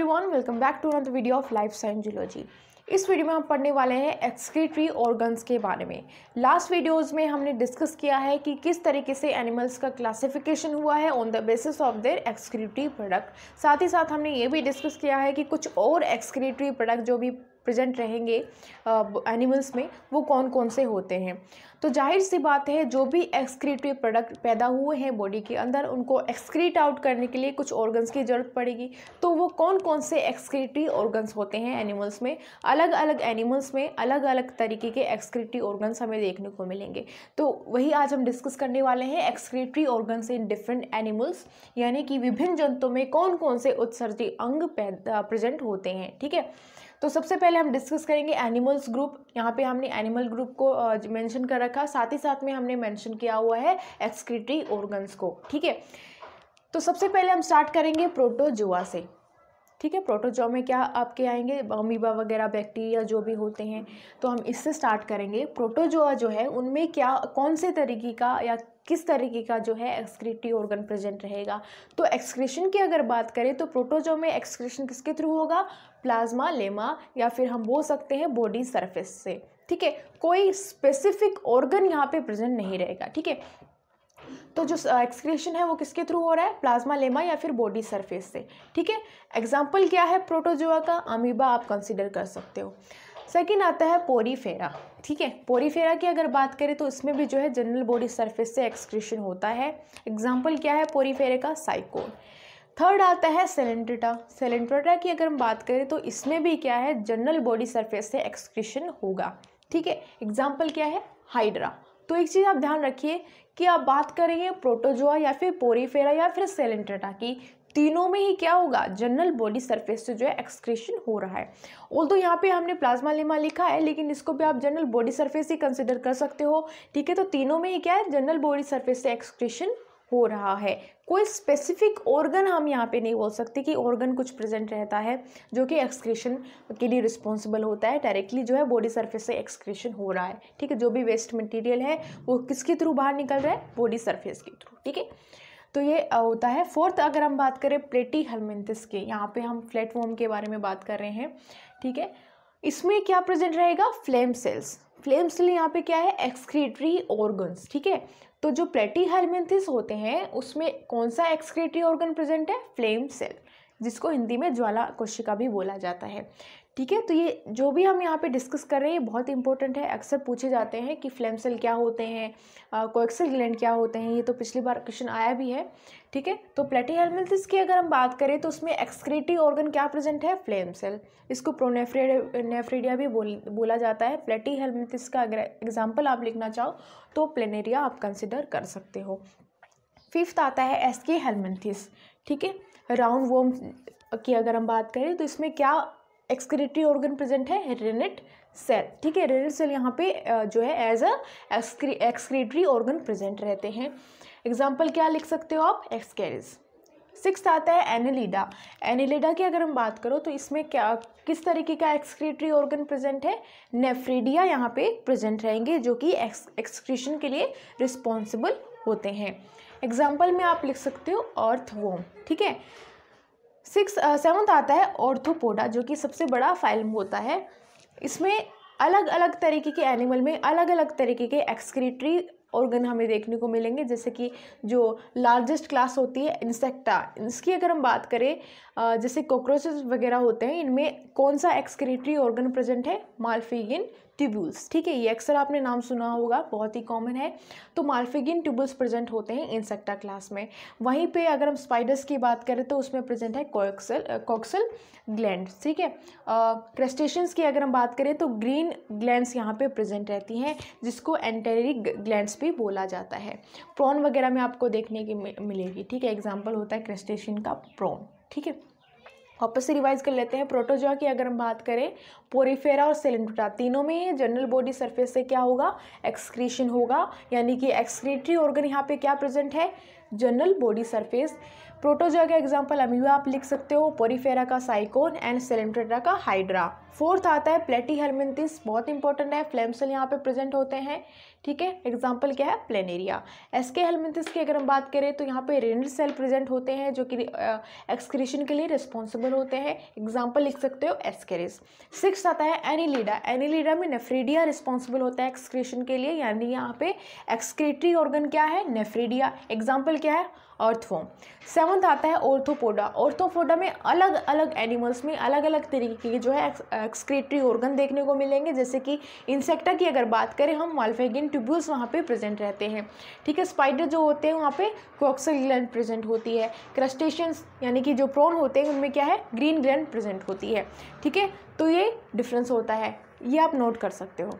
everyone welcome back to another video of life science zoology इस video में हम पढ़ने वाले हैं एक्सक्रीटरी ऑर्गन्स के बारे में लास्ट वीडियोस में हमने डिस्कस किया है कि किस तरीके से एनिमल्स का क्लासिफिकेशन हुआ है on the basis of their excretory product साथ ही साथ हमने ये भी डिस्कस किया है कि कुछ और एक्सक्रीटरी प्रोडक्ट जो भी प्रेजेंट रहेंगे एनिमल्स में वो कौन कौन से होते हैं तो जाहिर सी बात है जो भी एक्सक्रीटिव प्रोडक्ट पैदा हुए हैं बॉडी के अंदर उनको एक्सक्रीट आउट करने के लिए कुछ ऑर्गन्स की ज़रूरत पड़ेगी तो वो कौन कौन से एक्सक्रीटिव ऑर्गन्स होते हैं एनिमल्स में अलग अलग एनिमल्स में अलग अलग तरीके के एक्सक्रीटिव ऑर्गन्स हमें देखने को मिलेंगे तो वही आज हम डिस्कस करने वाले हैं excretory organs in different animals यानी कि विभिन्न जंतुओं में कौन कौन से उत्सर्जित अंग प्रेजेंट होते हैं ठीक है तो सबसे पहले हम डिस्कस करेंगे एनिमल्स ग्रुप यहाँ पे हमने एनिमल ग्रुप को मेंशन कर रखा साथ ही साथ में हमने मेंशन किया हुआ है एक्सक्रीटरी ऑर्गन्स को ठीक है तो सबसे पहले हम स्टार्ट करेंगे प्रोटोजुआ से ठीक है प्रोटोजोआ में क्या आपके आएंगे अमीबा वगैरह बैक्टीरिया जो भी होते हैं तो हम इससे स्टार्ट करेंगे प्रोटोजोआ जो है उनमें क्या कौन से तरीके का या किस तरीके का जो है एक्सक्रीटी ऑर्गन प्रेजेंट रहेगा तो एक्सक्रेशन की अगर बात करें तो प्रोटोजो में एक्सक्रेशन किसके थ्रू होगा प्लाज्मा लेमा या फिर हम बोल सकते हैं बॉडी सरफेस से ठीक है कोई स्पेसिफिक ऑर्गन यहाँ पे प्रेजेंट नहीं रहेगा ठीक है तो जो एक्सक्रेशन है वो किसके थ्रू हो रहा है प्लाज्मा लेमा या फिर बॉडी सरफेस से ठीक है एग्जाम्पल क्या है प्रोटोजोआ का अमीबा आप कंसिडर कर सकते हो सेकेंड आता है पोरीफेरा ठीक है पोरीफेरा की अगर बात करें तो इसमें भी जो है जनरल बॉडी सरफेस से एक्सक्रीशन होता है एग्जाम्पल क्या है पोरीफेरे का साइकोन थर्ड आता है सेलेंट्रिटा सेलेंट्रिटा की अगर हम बात करें तो इसमें भी क्या है जनरल बॉडी सरफेस से एक्सक्रीशन होगा ठीक है एग्जाम्पल क्या है हाइड्रा तो एक चीज़ आप ध्यान रखिए कि आप बात करेंगे प्रोटोजोआ या फिर पोरीफेरा या फिर सेलेंट्रेटा की तीनों में ही क्या होगा जनरल बॉडी सरफेस से जो है एक्सक्रेशन हो रहा है ओल तो यहाँ पे हमने प्लाज्मा लेमा लिखा है लेकिन इसको भी आप जनरल बॉडी सरफेस ही कंसिडर कर सकते हो ठीक है तो तीनों में ही क्या है जनरल बॉडी सर्फेस से एक्सक्रेशन हो रहा है कोई स्पेसिफिक ऑर्गन हम यहाँ पे नहीं बोल सकते कि ऑर्गन कुछ प्रेजेंट रहता है जो कि एक्सक्रेशन के लिए रिस्पॉन्सिबल होता है डायरेक्टली जो है बॉडी सरफेस से एक्सक्रेशन हो रहा है ठीक है जो भी वेस्ट मटेरियल है वो किसके थ्रू बाहर निकल रहा है बॉडी सरफेस के थ्रू ठीक है तो ये होता है फोर्थ अगर हम बात करें प्लेटी हलमेंथिस के यहाँ पे हम प्लेटफॉर्म के बारे में बात कर रहे हैं ठीक है इसमें क्या प्रेजेंट रहेगा फ्लेम सेल्स फ्लेम सेल यहाँ पे क्या है एक्सक्रीटरी ऑर्गन्स ठीक है तो जो प्लेटी हलमेंथिस होते हैं उसमें कौन सा एक्सक्रीटरी ऑर्गन प्रेजेंट है फ्लेम सेल जिसको हिंदी में ज्वाला कोशिका भी बोला जाता है ठीक है तो ये जो भी हम यहाँ पे डिस्कस कर रहे हैं ये बहुत इंपॉर्टेंट है अक्सर पूछे जाते हैं कि फ्लेम सेल क्या होते हैं कोएक्सल ग्लैंड क्या होते हैं ये तो पिछली बार क्वेश्चन आया भी है ठीक है तो प्लेटी हेलमेंथिस की अगर हम बात करें तो उसमें एक्सक्रेटिव ऑर्गन क्या प्रेजेंट है फ्लेम सेल इसको प्रोनेफ्रेडिया भी बोल बोला जाता है प्लेटी हेलमेंथिस का अगर एग्जाम्पल आप लिखना चाहो तो प्लेनेरिया आप कंसिडर कर सकते हो फिफ्थ आता है एस के हेलमेंथिस ठीक है राउंड वोम की अगर हम बात करें तो इसमें क्या एक्सक्रेटरी ऑर्गन प्रेजेंट है रेनेट सेल ठीक है रेनेट सेल यहाँ पे जो है as a excretory organ present रहते हैं एग्जाम्पल क्या लिख सकते हो आप एक्सकेरिस सिक्स आता है एनिलीडा एनिलीडा की अगर हम बात करो तो इसमें क्या किस तरीके का एक्सक्रेटरी ऑर्गन प्रेजेंट है नेफ्रीडिया यहाँ पे प्रेजेंट रहेंगे जो कि एक्सक्रीशन के लिए रिस्पॉन्सिबल होते हैं एग्जाम्पल में आप लिख सकते हो अर्थवोम ठीक है सिक्स सेवन्थ आता है ऑर्थोपोडा जो कि सबसे बड़ा फाइलम होता है इसमें अलग अलग तरीके के एनिमल में अलग अलग तरीके के एक्सक्रीटरी ऑर्गन हमें देखने को मिलेंगे जैसे कि जो लार्जेस्ट क्लास होती है इंसेक्टा इसकी अगर हम बात करें जैसे कॉकरोचेस वगैरह होते हैं इनमें कौन सा एक्सक्रीटरी ऑर्गन प्रेजेंट है मालफीगिन ट्यूबुल्स ठीक है ये अक्सर आपने नाम सुना होगा बहुत ही कॉमन है तो मार्फिगिन ट्यूबुल्स प्रेजेंट होते हैं इंसेक्टा क्लास में वहीं पे अगर हम स्पाइडर्स की बात करें तो उसमें प्रेजेंट है कॉक्सल कोक्सल ग्लैंड ठीक है क्रस्टेशंस की अगर हम बात करें तो ग्रीन ग्लैंड्स यहाँ पे प्रेजेंट रहती हैं जिसको एंटेरिक ग्लैंड्स भी बोला जाता है प्रॉन वगैरह में आपको देखने की मिलेगी ठीक है एग्जाम्पल होता है क्रस्टेशन का प्रॉन ठीक है वापस से रिवाइज कर लेते हैं प्रोटोजोआ की अगर हम बात करें पोरीफेरा और सेलेंडुटा तीनों में जनरल बॉडी सरफेस से क्या होगा एक्सक्रीशन होगा यानी कि एक्सक्रीटरी ऑर्गन यहाँ पे क्या प्रेजेंट है जनरल बॉडी सरफेस प्रोटोजोआ का एग्जाम्पल अमीबा आप लिख सकते हो पोरीफेरा का साइकोन एंड सेलेंडुटा का हाइड्रा फोर्थ आता है प्लेटी हेलमेंथिस बहुत इंपॉर्टेंट है फ्लेम सेल यहाँ पे प्रेजेंट होते हैं ठीक है एग्जांपल क्या है प्लेनेरिया एसके हेलमेंथिस की अगर हम बात करें तो यहाँ पे रेनल सेल प्रेजेंट होते हैं जो कि एक्सक्रीशन के लिए रिस्पॉन्सिबल होते हैं एग्जाम्पल लिख सकते हो एस्केरिस सिक्स आता है एनीलीडा एनीलीडा में नेफ्रीडिया रिस्पॉन्सिबल होता है एक्सक्रीशन के लिए यानी यहाँ पे एक्सक्रीटरी ऑर्गन क्या है नेफ्रीडिया एग्जाम्पल क्या है अर्थफॉर्म सेवन्थ आता है ऑर्थोपोडा ऑर्थोपोडा में अलग अलग एनिमल्स में अलग अलग तरीके की जो है एक्सक्रेटरी ऑर्गन देखने को मिलेंगे जैसे कि इंसेक्टा की अगर बात करें हम मालफेगिन ट्यूब्यूल्स वहाँ पे प्रेजेंट रहते हैं ठीक है स्पाइडर जो होते हैं वहाँ पे कॉक्सल ग्लैंड प्रेजेंट होती है क्रस्टेशियंस यानी कि जो प्रोन होते हैं उनमें क्या है ग्रीन ग्लैंड प्रेजेंट होती है ठीक है तो ये डिफरेंस होता है ये आप नोट कर सकते हो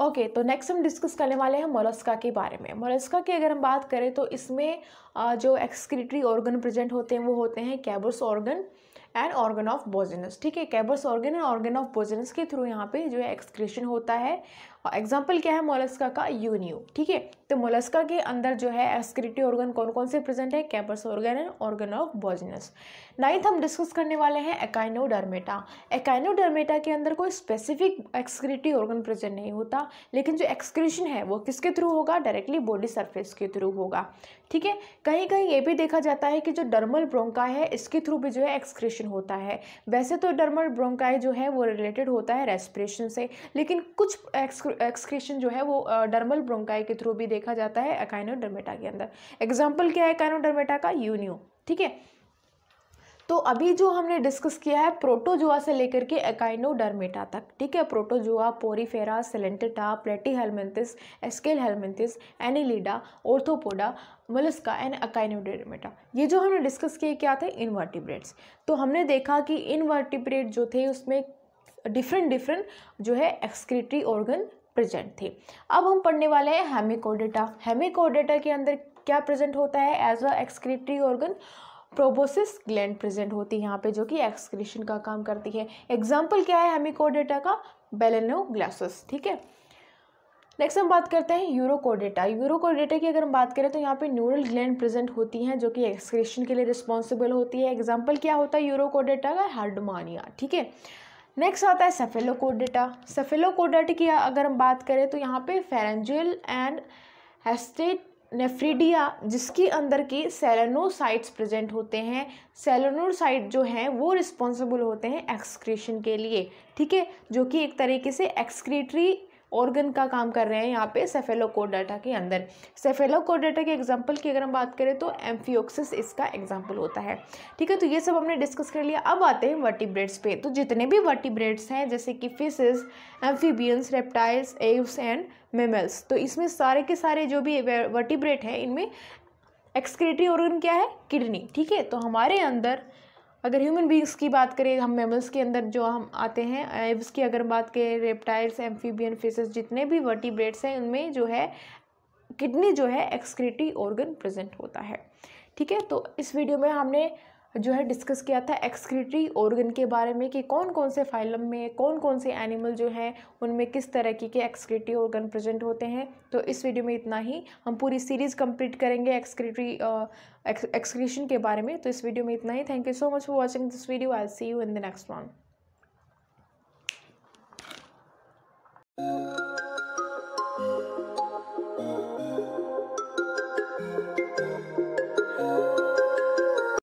ओके okay, तो नेक्स्ट हम डिस्कस करने वाले हैं मोलस्का के बारे में मोलस्का की अगर हम बात करें तो इसमें जो एक्सक्रीटरी ऑर्गन प्रेजेंट होते हैं वो होते हैं Keber's organ and organ of Bojanus ठीक है Keber's organ and organ of Bojanus के थ्रू यहाँ पे जो है एक्सक्रेशन होता है और एग्जाम्पल क्या है मोलस्का का यूनियो ठीक है तो मोलस्का के अंदर जो है एक्सक्रिटिव ऑर्गन कौन कौन से प्रेजेंट है Keber's organ and organ of Bojanus ninth हम डिस्कस करने वाले हैं एकाइनोडर्मेटा एकाइनोडर्मेटा के अंदर कोई स्पेसिफिक एक्सक्रिटिव ऑर्गन प्रेजेंट नहीं होता लेकिन जो एक्सक्रीशन है वो किसके थ्रू होगा डायरेक्टली बॉडी सर्फेस के थ्रू होगा ठीक है कहीं कहीं ये भी देखा जाता है कि जो डर्मल ब्रोंका है इसके थ्रू भी जो है एक्सक्रीशन होता है वैसे तो डर्मल ब्रोंकाई जो है वो रिलेटेड होता है रेस्पिरेशन से लेकिन कुछ एक्सक्र एक्सक्रेशन जो है वो डर्मल ब्रोंकाई के थ्रू भी देखा जाता है अकाइनोडर्मेटा के अंदर एग्जाम्पल क्या है अकाइनोडर्मेटा का यूनियो ठीक है तो अभी जो हमने डिस्कस किया है प्रोटोजोआ से लेकर के एकाइनोडर्मेटा तक ठीक है protozoa porifera coelenterata platyhelminthes aschelminthes annelida arthropoda mollusca and echinodermata ये जो हमने डिस्कस किए क्या थे इनवर्टिब्रेट्स तो हमने देखा कि इनवर्टिब्रेट जो थे उसमें डिफरेंट डिफरेंट जो है एक्सक्रीटरी ऑर्गन प्रेजेंट थे अब हम पढ़ने वाले हैं हेमिकोडेटा हेमिकोडेटा के अंदर क्या प्रेजेंट होता है as a excretory organ proboscis gland present होती है यहाँ पे जो कि एक्सक्रीशन का काम करती है एग्जाम्पल क्या है हेमिकोडेटा का बेलेनो ठीक है नेक्स्ट हम बात करते हैं यूरोकोडेटा यूरोकोडेटा की अगर हम बात करें तो यहाँ पे न्यूरल ग्लैंड प्रेजेंट होती हैं जो कि एक्सक्रीशन के लिए रिस्पॉन्सिबल होती है एग्जाम्पल क्या होता है यूरोकोडेटा का हार्डमानिया ठीक है नेक्स्ट आता है सेफेलोकोडेटा सेफेलोकोडेट की अगर हम बात करें तो यहाँ पे फेरेंजियल एंड हेस्टेट नेफ्रीडिया जिसके अंदर की सेलेनोसाइट्स प्रेजेंट होते हैं सेलेनोसाइट जो हैं वो रिस्पॉन्सिबल होते हैं एक्सक्रीशन के लिए ठीक है जो कि एक तरीके से एक्सक्रीटरी ऑर्गन का काम कर रहे हैं यहाँ पे सेफेलोकोडाटा के अंदर सेफेलोकोडाटा के एग्जाम्पल की अगर हम बात करें तो एम्फियोक्सिस इसका एग्जाम्पल होता है ठीक है तो ये सब हमने डिस्कस कर लिया अब आते हैं वर्टिब्रेड्स पे तो जितने भी वर्टिब्रेड्स हैं जैसे कि fishes amphibians reptiles aves and mammals तो इसमें सारे के सारे जो भी वर्टिब्रेड हैं इनमें एक्सक्रेटरी ऑर्गन क्या है किडनी ठीक है तो हमारे अंदर अगर ह्यूमन बींग्स की बात करें हम मेमल्स के अंदर जो हम आते हैं एव्स की अगर बात करें रेप्टाइल्स एम्फीबियन फिशेस जितने भी वर्टिब्रेट्स हैं उनमें जो है किडनी जो है एक्सक्रीटी ऑर्गन प्रेजेंट होता है ठीक है तो इस वीडियो में हमने जो है डिस्कस किया था एक्सक्रीटरी ऑर्गन के बारे में कि कौन कौन से फाइलम में कौन कौन से एनिमल जो हैं उनमें किस तरह की के एक्सक्रीटरी ऑर्गन प्रेजेंट होते हैं तो इस वीडियो में इतना ही हम पूरी सीरीज़ कंप्लीट करेंगे एक्सक्रीटरी एक्सक्रीशन के बारे में तो इस वीडियो में इतना ही thank you so much for watching this video I see you in the next one